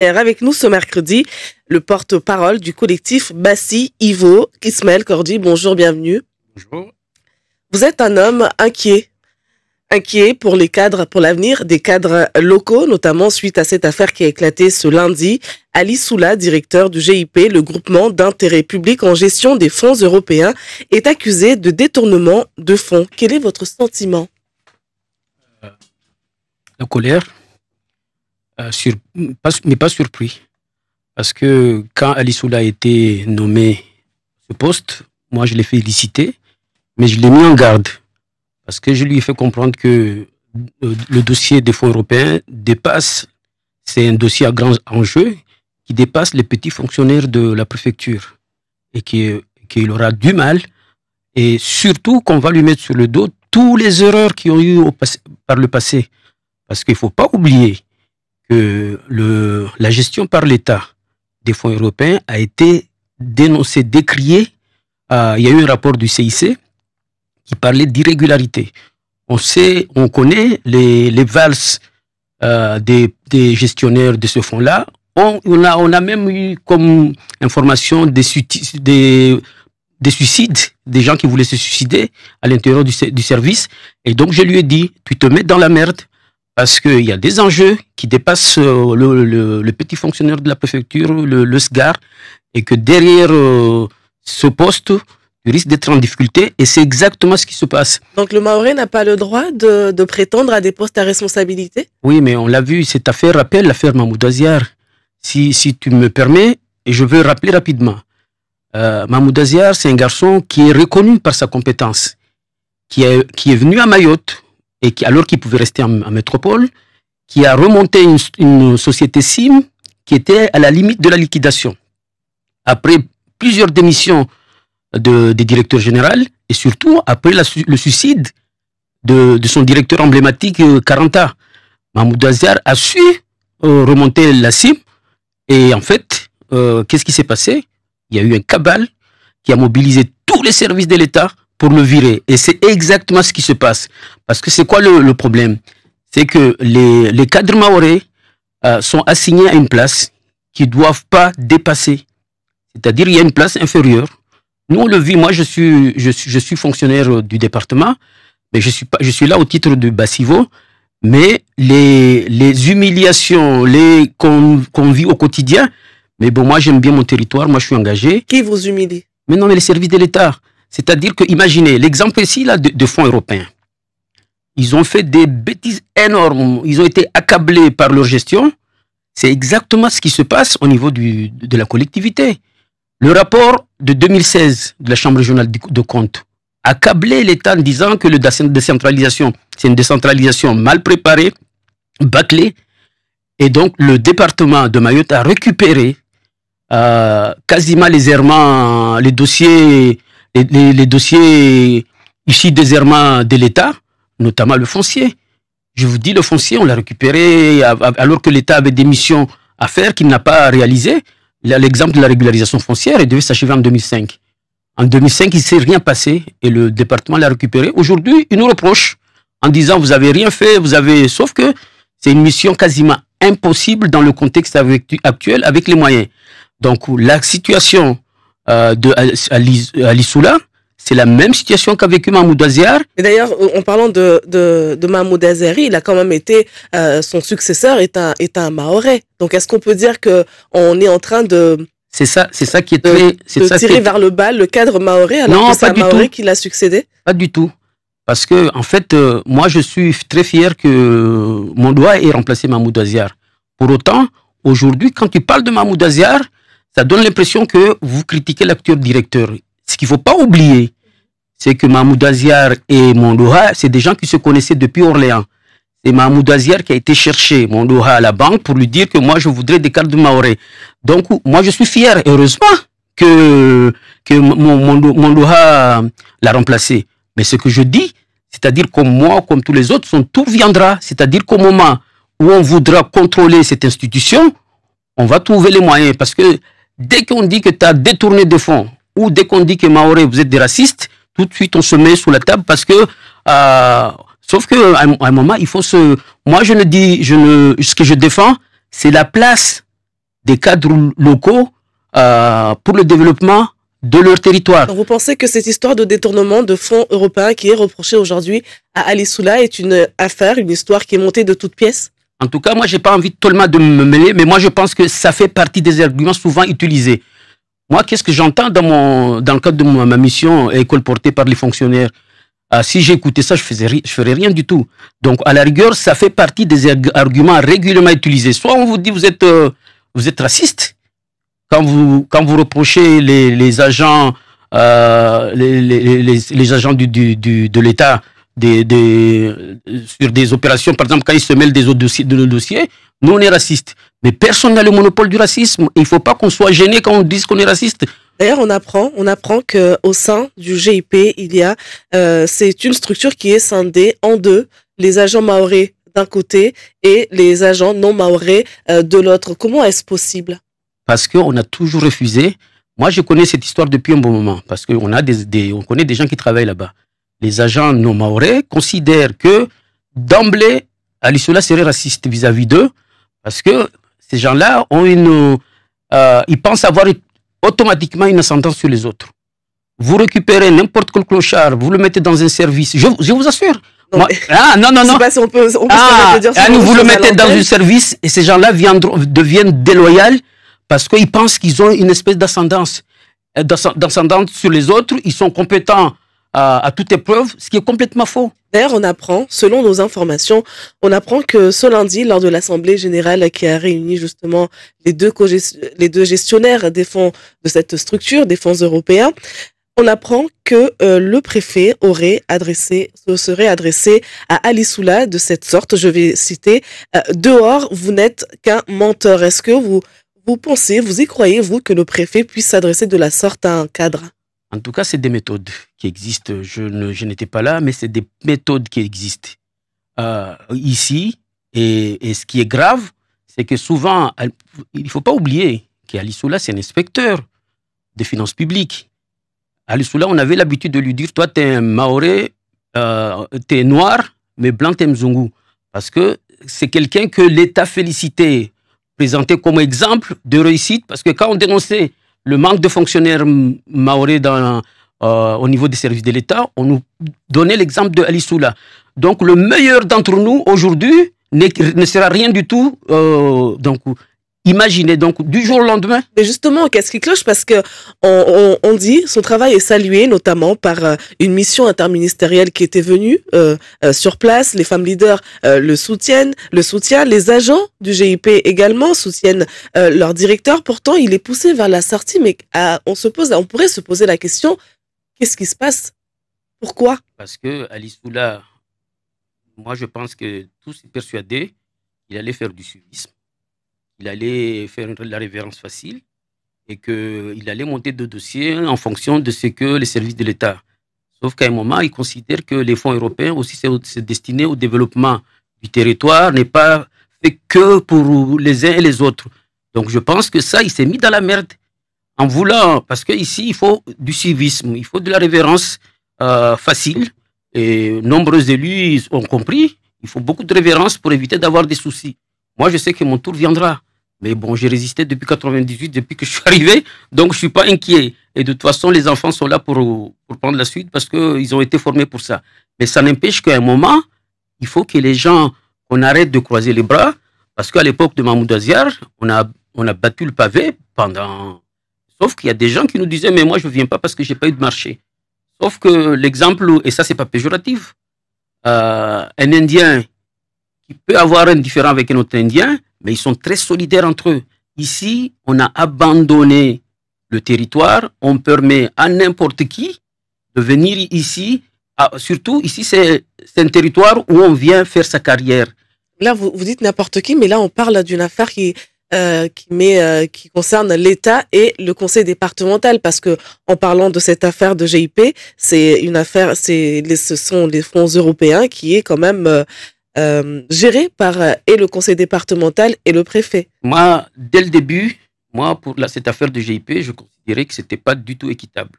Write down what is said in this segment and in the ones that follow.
Avec nous ce mercredi, le porte-parole du collectif Bassi Ivo, Ismaël Cordy. Bonjour, bienvenue. Bonjour. Vous êtes un homme inquiet. Inquiet pour les cadres, pour l'avenir des cadres locaux, notamment suite à cette affaire qui a éclaté ce lundi. Ali Soula, directeur du GIP, le groupement d'intérêt public en gestion des fonds européens, est accusé de détournement de fonds. Quel est votre sentiment La euh, colère, euh, sur, pas, mais pas surpris. Parce que quand Ali a été nommé ce poste, moi je l'ai félicité, mais je l'ai mis en garde. Parce que je lui ai fait comprendre que euh, le dossier des fonds européens dépasse, c'est un dossier à grands enjeux, qui dépasse les petits fonctionnaires de la préfecture et qu'il aura du mal et surtout qu'on va lui mettre sur le dos toutes les erreurs qui ont eu par le passé. Parce qu'il ne faut pas oublier que le, la gestion par l'État des fonds européens a été dénoncée, décriée. Euh, il y a eu un rapport du CIC qui parlait d'irrégularité. On sait, on connaît les, les valses euh, des, des, gestionnaires de ce fonds-là. On, on, a, on a même eu comme information des, des, des suicides, des gens qui voulaient se suicider à l'intérieur du, du service. Et donc je lui ai dit, tu te mets dans la merde parce qu'il y a des enjeux qui dépassent euh, le, petit fonctionnaire de la préfecture, le, SGAR, et que derrière euh, ce poste, il risque d'être en difficulté, et c'est exactement ce qui se passe. Donc le Maoré n'a pas le droit de, prétendre à des postes à responsabilité Oui, mais on l'a vu, cette affaire rappelle l'affaire Mahmoud Si, si tu me permets, et je veux rappeler rapidement, euh, Mahmoud Aziar, c'est un garçon qui est reconnu par sa compétence, qui est, qui est venu à Mayotte et alors qu'il pouvait rester en, métropole, qui a remonté une, société SIM qui était à la limite de la liquidation. Après plusieurs démissions de, des directeurs généraux et surtout après le suicide de, de, son directeur emblématique euh, ans, Mahmoud Azhar a su euh, remonter la CIM, et en fait, euh, qu'est-ce qui s'est passé Il y a eu un cabal qui a mobilisé tous les services de l'État pour le virer. Et c'est exactement ce qui se passe. Parce que c'est quoi le, problème C'est que les, les cadres maorés euh, sont assignés à une place qu'ils ne doivent pas dépasser. C'est-à-dire il y a une place inférieure. Nous, on le vit. Moi, je suis, je, je suis fonctionnaire euh, du département, mais je suis, pas, je suis là au titre de Bassivo. Mais les, les humiliations les, qu'on vit au quotidien, mais bon, moi, j'aime bien mon territoire, moi, je suis engagé. Qui vous humilie Mais non, mais les services de l'État. C'est-à-dire que, imaginez, l'exemple ici là, de, fonds européens. Ils ont fait des bêtises énormes. Ils ont été accablés par leur gestion. C'est exactement ce qui se passe au niveau de la collectivité. Le rapport de 2016 de la Chambre régionale de compte accablait l'État en disant que la décentralisation, c'est une décentralisation mal préparée, bâclée. Et donc, le département de Mayotte a récupéré euh, quasiment les errements, les dossiers les, dossiers ici désèrement de l'État, notamment le foncier. Je vous dis, le foncier, on l'a récupéré alors que l'État avait des missions à faire qu'il n'a pas réalisées. L'exemple de la régularisation foncière, il devait s'achever en 2005. En 2005, il ne s'est rien passé et le département l'a récupéré. Aujourd'hui, il nous reproche en disant vous avez rien fait, vous avez. Sauf que c'est une mission quasiment impossible dans le contexte actuel avec les moyens. Donc la situation euh, de c'est la même situation qu'a vécu Mahmoud Aziar. Et d'ailleurs, en parlant de, Mahmoud Azir, il a quand même été, euh, son successeur est un, est un Donc, est-ce qu'on peut dire que on est en train de... C'est ça, c'est ça qui est tirer vers le bas le cadre Mahorais alors non, que c'est un qui l'a succédé Pas du tout. Parce que, en fait, euh, moi, je suis très fier que mon doigt ait remplacé Mahmoud Aziar. Pour autant, aujourd'hui, quand tu parles de Mahmoud Aziar, ça donne l'impression que vous critiquez l'acteur directeur. Ce qu'il ne faut pas oublier, c'est que Mahmoud Aziar et Mondoha, c'est des gens qui se connaissaient depuis Orléans. C'est Mahmoud Aziar qui a été chercher Mondoha à la banque pour lui dire que moi, je voudrais des cartes de Maoré. Donc, moi, je suis fier, heureusement, que, que Mondoha l'a remplacé. Mais ce que je dis, c'est-à-dire que moi, comme tous les autres, son tour viendra. C'est-à-dire qu'au moment où on voudra contrôler cette institution, on va trouver les moyens. Parce que Dès qu'on dit que tu as détourné des fonds, ou dès qu'on dit que Maoré, vous êtes des racistes, tout de suite on se met sous la table parce que... Euh, sauf que à un moment, il faut se... Moi, je ne dis... Je ne, ce que je défends, c'est la place des cadres locaux euh, pour le développement de leur territoire. Vous pensez que cette histoire de détournement de fonds européens qui est reprochée aujourd'hui à Ali Soula est une affaire, une histoire qui est montée de toutes pièces en tout cas, moi, je n'ai pas envie tellement de me mêler, mais moi, je pense que ça fait partie des arguments souvent utilisés. Moi, qu'est-ce que j'entends dans, dans le cadre de ma mission euh, école portée par les fonctionnaires ah, Si j'écoutais ça, je ne je ferais rien du tout. Donc, à la rigueur, ça fait partie des arguments régulièrement utilisés. Soit on vous dit vous êtes, euh, vous êtes raciste quand vous, quand vous reprochez les, agents, les, agents de l'État des, sur des opérations, par exemple, quand ils se mêlent des dossiers, de nos dossiers, nous on est raciste. Mais personne n'a le monopole du racisme. Il ne faut pas qu'on soit gêné quand on dit qu'on est raciste. D'ailleurs, on apprend, on apprend que au sein du GIP, il y a, euh, c'est une structure qui est scindée en deux, les agents maorés d'un côté et les agents non maorés euh, de l'autre. Comment est-ce possible Parce qu'on a toujours refusé. Moi, je connais cette histoire depuis un bon moment parce qu'on a des, on connaît des gens qui travaillent là-bas les agents non maorais considèrent que d'emblée, Ali serait raciste vis-à-vis d'eux, parce que ces gens-là ont une, euh, ils pensent avoir automatiquement une ascendance sur les autres. Vous récupérez n'importe quel clochard, vous le mettez dans un service. Je, vous assure. Non, ah, non, non, non. Je on peut, ah, vous le mettez dans un service et ces gens-là deviennent déloyaux parce qu'ils pensent qu'ils ont une espèce d'ascendance. Euh, d'ascendance sur les autres, ils sont compétents à, toute épreuve, ce qui est complètement faux. D'ailleurs, on apprend, selon nos informations, on apprend que ce lundi, lors de l'Assemblée générale qui a réuni justement les deux, gestionnaires des fonds de cette structure, des fonds européens, on apprend que euh, le préfet aurait adressé, serait adressé à Ali Soula de cette sorte, je vais citer, euh, dehors, vous n'êtes qu'un menteur. Est-ce que vous, vous pensez, vous y croyez, vous, que le préfet puisse s'adresser de la sorte à un cadre en tout cas, c'est des méthodes qui existent. Je, n'étais pas là, mais c'est des méthodes qui existent euh, ici. Et, ce qui est grave, c'est que souvent, il ne faut pas oublier qu'Ali Soula, c'est un inspecteur des finances publiques. Ali Soula, on avait l'habitude de lui dire Toi, tu es un Maoré, euh, tu es noir, mais blanc, tu es Mzungu. Parce que c'est quelqu'un que l'État félicitait, présentait comme exemple de réussite, parce que quand on dénonçait le manque de fonctionnaires maoris euh, au niveau des services de l'État. On nous donnait l'exemple de Ali Soula. Donc le meilleur d'entre nous aujourd'hui ne sera rien du tout. Euh, donc Imaginez donc du jour au lendemain. Mais justement, qu'est-ce qui cloche Parce que on, dit son travail est salué notamment par euh, une mission interministérielle qui était venue euh, euh, sur place. Les femmes leaders le soutiennent, le soutien. Les agents du GIP également soutiennent leur directeur. Pourtant, il est poussé vers la sortie. Mais on se pose, on pourrait se poser la question qu'est-ce qui se passe Pourquoi Parce que Ali Soula, moi, je pense que tous sont persuadés il allait faire du suivisme il allait faire la révérence facile et qu'il allait monter de dossiers en fonction de ce que les services de l'État. Sauf qu'à un moment, il considère que les fonds européens aussi, c'est destinés au développement du territoire, n'est pas fait que pour les uns et les autres. Donc je pense que ça, il s'est mis dans la merde en voulant, parce qu'ici, il faut du civisme, il faut de la révérence euh, facile. Et nombreux élus ont compris, il faut beaucoup de révérence pour éviter d'avoir des soucis. Moi, je sais que mon tour viendra. Mais bon, j'ai résisté depuis 98, depuis que je suis arrivé, donc je ne suis pas inquiet. Et de toute façon, les enfants sont là pour, prendre la suite parce qu'ils ont été formés pour ça. Mais ça n'empêche qu'à un moment, il faut que les gens, qu'on arrête de croiser les bras, parce qu'à l'époque de Mahmoud Aziar, on a, battu le pavé pendant... Sauf qu'il y a des gens qui nous disaient, mais moi, je ne viens pas parce que je n'ai pas eu de marché. Sauf que l'exemple, et ça, c'est pas péjoratif, euh, un Indien qui peut avoir un différent avec un autre Indien, mais ils sont très solidaires entre eux. Ici, on a abandonné le territoire, on permet à n'importe qui de venir ici. Ah, surtout ici, c'est un territoire où on vient faire sa carrière. Là, vous, dites n'importe qui, mais là, on parle d'une affaire qui, euh, met, euh, qui concerne l'État et le Conseil départemental, parce que en parlant de cette affaire de GIP, c'est une affaire, c'est ce sont les fonds européens qui est quand même euh, euh, géré par euh, et le conseil départemental et le préfet. Moi, dès le début, moi, pour la, cette affaire de GIP, je considérais que ce n'était pas du tout équitable.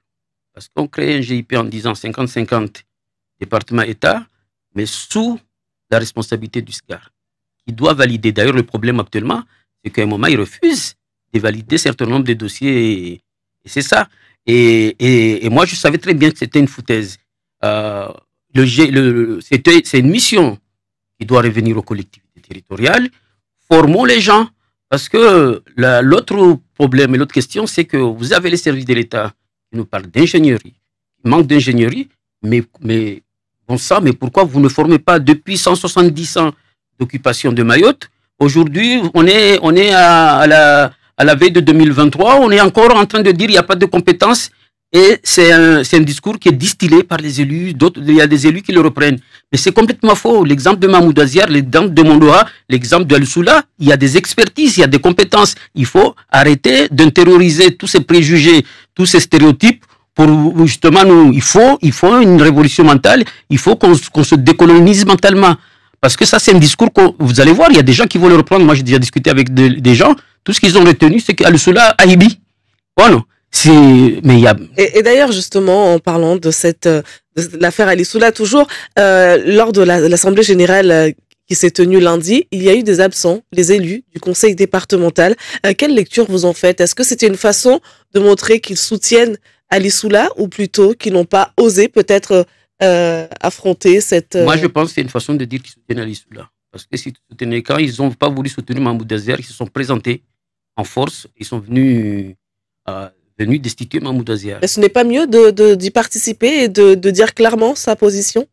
Parce qu'on crée un GIP en disant 50-50 département-État, mais sous la responsabilité du SCAR, qui doit valider. D'ailleurs, le problème actuellement, c'est qu'à un moment, il refuse de valider un certain nombre de dossiers. Et, c'est ça. Et, moi, je savais très bien que c'était une foutaise. Euh, le, c'est une mission qui doit revenir aux collectivités territoriales. Formons les gens, parce que l'autre problème et l'autre question, c'est que vous avez les services de l'État qui nous parlent d'ingénierie, manque d'ingénierie, mais, bon ça, mais pourquoi vous ne formez pas depuis 170 ans d'occupation de Mayotte Aujourd'hui, on est, on est à, la, à la veille de 2023, on est encore en train de dire qu'il n'y a pas de compétences et c'est un, un, discours qui est distillé par les élus. D'autres, il y a des élus qui le reprennent. Mais c'est complètement faux. L'exemple de Mahmoud Aziar, l'exemple de Mondoa, l'exemple d'Al Soula, il y a des expertises, il y a des compétences. Il faut arrêter d'intérioriser tous ces préjugés, tous ces stéréotypes pour justement nous, il faut, il faut une révolution mentale. Il faut qu'on, se décolonise mentalement. Parce que ça, c'est un discours que vous allez voir. Il y a des gens qui vont le reprendre. Moi, j'ai déjà discuté avec des, gens. Tout ce qu'ils ont retenu, c'est qu'Al Soula a hibi. non. C'est mais et, d'ailleurs justement en parlant de cette euh, l'affaire Alissoula, toujours euh, lors de l'assemblée générale euh, qui s'est tenue lundi, il y a eu des absents, les élus du conseil départemental. quelle lecture vous en faites Est-ce que c'était une façon de montrer qu'ils soutiennent Alissoula ou plutôt qu'ils n'ont pas osé peut-être affronter cette Moi je pense que c'est une façon de dire qu'ils soutiennent Alissoula. parce que si soutenaient quand ils n'ont pas voulu soutenir Mahmoud Azer, ils se sont présentés en force, ils sont venus venu destituer Mahmoud Et ce n'est pas mieux d'y de, participer et de, dire clairement sa position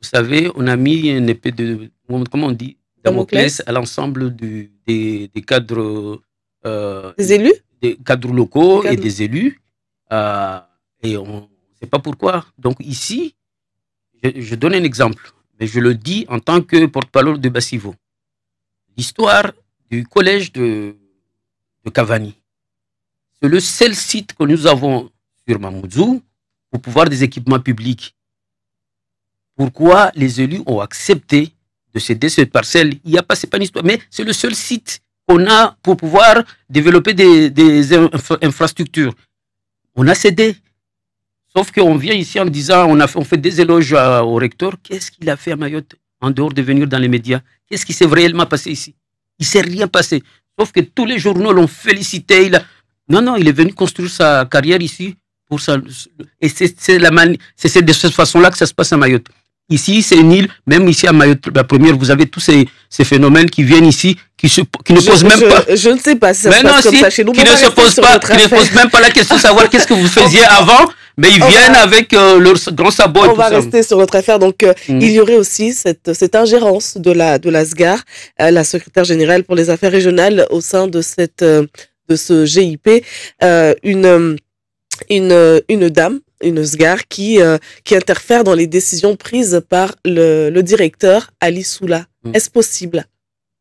Vous savez, on a mis une épée de, comment on dit, Damoclès à l'ensemble des, des, cadres... Euh, des élus Des cadres locaux et des élus. Euh, et on ne sait pas pourquoi. Donc ici, je, donne un exemple, mais je le dis en tant que porte-parole de Bassivo. L'histoire du collège de, de Cavani c'est le seul site que nous avons sur Mamoudzou pour pouvoir des équipements publics. Pourquoi les élus ont accepté de céder cette parcelle Il n'y a pas, c'est pas une histoire, mais c'est le seul site qu'on a pour pouvoir développer des, infrastructures. On a cédé. Sauf qu'on vient ici en disant, on, a fait, on fait des éloges au recteur. Qu'est-ce qu'il a fait à Mayotte en dehors de venir dans les médias Qu'est-ce qui s'est réellement passé ici Il ne s'est rien passé. Sauf que tous les journaux l'ont félicité. Il a, non, non, il est venu construire sa carrière ici. Pour ça, et c'est de cette façon-là que ça se passe à Mayotte. Ici, c'est une île, même ici à Mayotte, la première, vous avez tous ces, ces phénomènes qui viennent ici, qui, ne posent même pas. Je ne sais pas ça mais se non, Qui ne se posent pas, qui ne posent même pas la question de savoir qu'est-ce que vous faisiez avant, mais ils viennent avec euh, leur grand sabot. On va rester sur notre affaire. Donc, euh, mm. il y aurait aussi cette, cette ingérence de la de la SGAR, euh, la secrétaire générale pour les affaires régionales, au sein de cette de ce GIP euh, une, une, une dame une SGAR qui, euh, qui interfère dans les décisions prises par le, directeur Ali Soula. Mm. Est-ce possible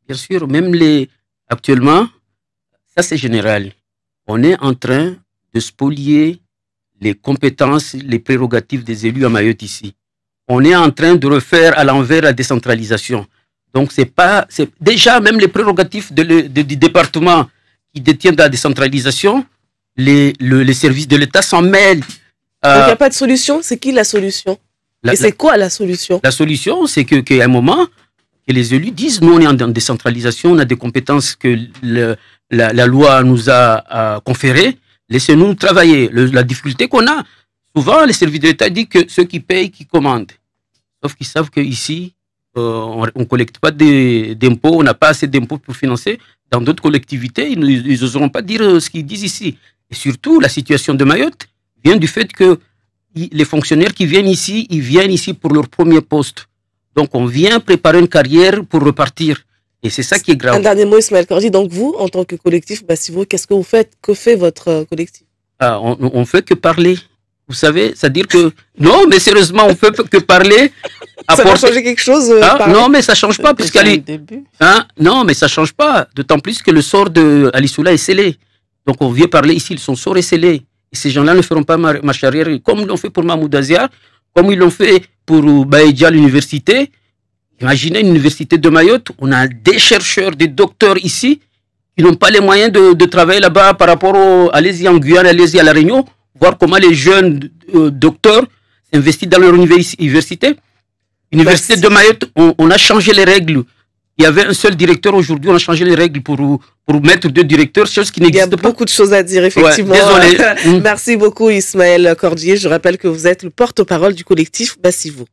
Bien sûr, même les actuellement, ça c'est général. On est en train de spolier les compétences, les prérogatives des élus à Mayotte ici. On est en train de refaire à l'envers la décentralisation. Donc c'est pas, déjà même les prérogatives du département qui détient de la décentralisation, les, les services de l'État s'en mêlent. Euh, Donc il n'y a pas de solution, c'est qui la solution Et c'est quoi la solution La solution, c'est qu'à un moment, que les élus disent, nous on est en, décentralisation, on a des compétences que la, la, loi nous a, conférées, laissez-nous travailler. la difficulté qu'on a, souvent les services de l'État disent que ceux qui payent, qui commandent. Sauf qu'ils savent qu'ici, ici, euh, on ne collecte pas d'impôts, on n'a pas assez d'impôts pour financer. Dans d'autres collectivités, ils n'oseront pas dire euh, ce qu'ils disent ici. Et surtout, la situation de Mayotte vient du fait que les fonctionnaires qui viennent ici, ils viennent ici pour leur premier poste. Donc, on vient préparer une carrière pour repartir. Et c'est ça qui est grave. Un dernier mot, Ismaël Donc, vous, en tant que collectif, bah, si vous, qu'est-ce que vous faites Que fait votre euh, collectif ah, On ne fait que parler. Vous savez, c'est-à-dire que non, mais sérieusement, on peut que parler. à Ça va changer quelque chose euh, hein? Non, mais ça change pas hein? Non, mais ça change pas. D'autant plus que le sort de est scellé. Donc on vient parler ici, Ils sort est scellé. Et ces gens-là ne feront pas ma, arrière, comme ils l'ont fait pour Mahmoud Azia, comme ils l'ont fait pour Baïdja, l'université. Imaginez une université de Mayotte, on a des chercheurs, des docteurs ici, ils n'ont pas les moyens de, de travailler là-bas par rapport au. Allez-y en Guyane, allez-y à La Réunion voir comment les jeunes euh, docteurs investissent dans leur université. Université de Mayotte, on, a changé les règles. Il y avait un seul directeur aujourd'hui, on a changé les règles pour, mettre deux directeurs, chose qui n'existe pas. Il y a beaucoup de choses à dire, effectivement. Mm. Merci beaucoup, Ismaël Cordier. Je rappelle que vous êtes le porte-parole du collectif Bassivo.